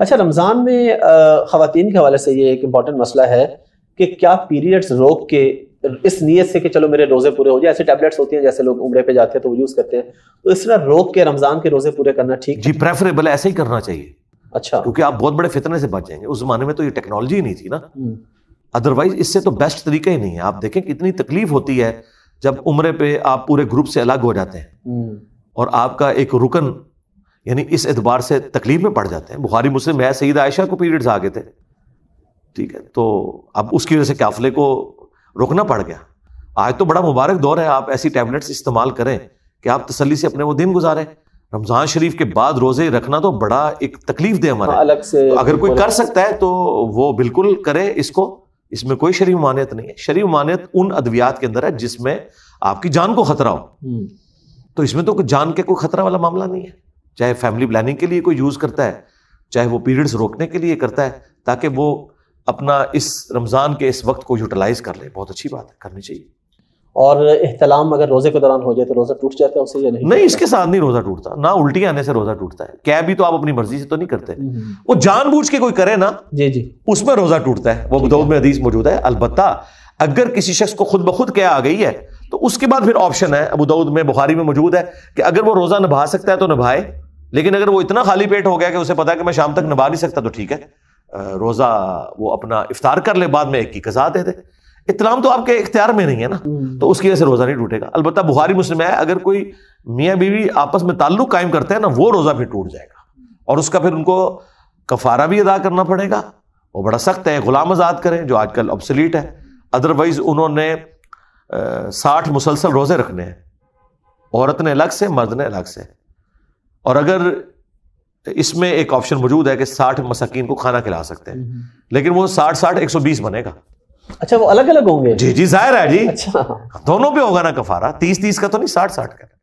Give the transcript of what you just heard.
अच्छा रमज़ान में ख़वान के हवाले से ये एक इम्पॉर्टेंट मसला है कि क्या पीरियड्स रोक के इस नीयत से कि चलो मेरे रोज़े पूरे हो जाए ऐसे टैबलेट्स होती हैं जैसे लोग उम्र पे जाते हैं तो वो यूज़ करते हैं तो इस तरह रोक के रमज़ान के रोज़े पूरे करना ठीक जी प्रेफरेबल ऐसे ही करना चाहिए अच्छा क्योंकि आप बहुत बड़े फितने से बच जाएंगे उस जमाने में तो ये टेक्नोलॉजी नहीं थी ना अदरवाइज हम्म। इससे तो बेस्ट तरीका ही नहीं है आप देखें कितनी तकलीफ होती है जब उम्र पे आप पूरे ग्रुप से अलग हो जाते हैं हम्म। और आपका एक रुकन यानी इस एतबार से तकलीफ में पड़ जाते हैं बुखारी मुस्लिम है सईद आयशा को पीरियड्स आ गए थे ठीक है तो अब उसकी वजह से काफिले को रोकना पड़ गया आज तो बड़ा मुबारक दौर है आप ऐसी टैबलेट्स इस्तेमाल करें कि आप तसली से अपने वो दिन गुजारें रमज़ान शरीफ के बाद रोज़े रखना तो बड़ा एक तकलीफ दे हमारे हाँ, अलग से तो अगर कोई कर सकता है तो वो बिल्कुल करे इसको इसमें कोई शरीर मानियत नहीं है शरीर मानियत उन अद्वियात के अंदर है जिसमें आपकी जान को खतरा हो हम्म। तो इसमें तो जान के कोई खतरा वाला मामला नहीं है चाहे फैमिली प्लानिंग के लिए कोई यूज़ करता है चाहे वो पीरियड्स रोकने के लिए करता है ताकि वो अपना इस रमज़ान के इस वक्त को यूटिलाइज़ कर ले बहुत अच्छी बात है करनी चाहिए और अहतलाम अगर रोजे के दौरान हो जाए तो रोजा टूट जाता है उससे या नहीं नहीं इसके साथ नहीं रोजा टूटता ना उल्टी आने से रोजा टूटता है क्या भी तो आप अपनी मर्जी से तो नहीं करते नहीं। हम्म, हम्म। वो जानबूझ के कोई करे ना जी जी उसमें रोजा टूटता है वो बदौद में हदीस मौजूद है अलबत्ता अगर किसी शख्स को खुद ब खुद क्या आ गई है तो उसके बाद फिर ऑप्शन है अबू दाऊद में बुखारी में मौजूद है कि अगर वो रोजा निभा सकता है तो निभाए लेकिन अगर वो इतना खाली पेट हो गया कि उसे पता है कि मैं शाम तक नभा नहीं सकता तो ठीक है रोज़ा वो अपना इफ्तार कर ले बाद में एक की कज़ा दे दे इतलाम तो आपके इख्तियार में नहीं है ना हम्म। तो उसकी वजह से रोज़ा नहीं टूटेगा अलबत्त बुहारी मुस्लिम है अगर कोई मियाँ बीवी आपस में ताल्लुक कायम करते हैं ना वो रोज़ा फिर टूट जाएगा और उसका फिर उनको कफारा भी अदा करना पड़ेगा वो बड़ा सख्त है गुलाम आज़ाद करें जो आजकल अपसलीट है अदरवाइज़ उन्होंने साठ मुसलसल रोज़े रखने हैं औरत ने अलग से मर्द ने अलग से और अगर इसमें एक ऑप्शन मौजूद है कि साठ मसाकिन को खाना खिला सकते हैं हम्म। लेकिन वो साठ साठ एक सौ बीस बनेगा अच्छा वो अलग अलग होंगे जी जी जाहिर है जी अच्छा दोनों पे होगा ना कफारा तीस तीस का तो नहीं साठ साठ का